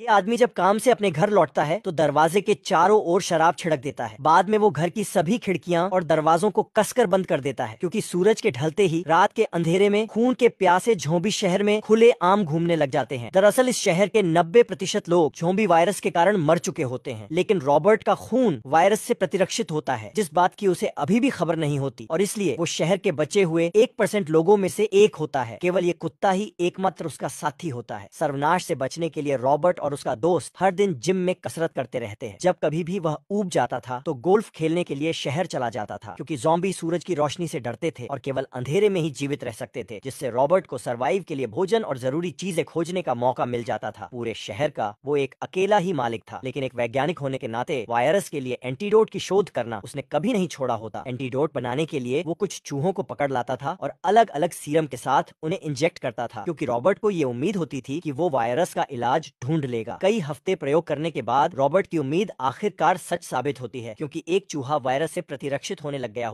ये आदमी जब काम से अपने घर लौटता है तो दरवाजे के चारों ओर शराब छिड़क देता है बाद में वो घर की सभी खिड़कियां और दरवाजों को कसकर बंद कर देता है क्योंकि सूरज के ढलते ही रात के अंधेरे में खून के प्यासे झोंबी शहर में खुले आम घूमने लग जाते हैं दरअसल इस शहर के नब्बे प्रतिशत लोग झोंबी वायरस के कारण मर चुके होते हैं लेकिन रॉबर्ट का खून वायरस से प्रतिरक्षित होता है जिस बात की उसे अभी भी खबर नहीं होती और इसलिए वो शहर के बचे हुए एक परसेंट लोगों में से एक होता है केवल ये कुत्ता ही एकमात्र उसका साथी होता है सर्वनाश से बचने के लिए रॉबर्ट और और उसका दोस्त हर दिन जिम में कसरत करते रहते हैं जब कभी भी वह ऊब जाता था तो गोल्फ खेलने के लिए शहर चला जाता था क्योंकि जॉम्बी सूरज की रोशनी से डरते थे और केवल अंधेरे में ही जीवित रह सकते थे जिससे रॉबर्ट को सर्वाइव के लिए भोजन और जरूरी चीजें खोजने का मौका मिल जाता था पूरे शहर का वो एक अकेला ही मालिक था लेकिन एक वैज्ञानिक होने के नाते वायरस के लिए एंटीडोट की शोध करना उसने कभी नहीं छोड़ा होता एंटीडोट बनाने के लिए वो कुछ चूहों को पकड़ लाता था और अलग अलग सीरम के साथ उन्हें इंजेक्ट करता था क्योंकि रॉबर्ट को ये उम्मीद होती थी कि वो वायरस का इलाज ढूंढ ले देगा कई हफ्ते प्रयोग करने के बाद रॉबर्ट की उम्मीद आखिरकार सच साबित होती है क्योंकि एक चूहा वायरस से प्रतिरक्षित होने लग गया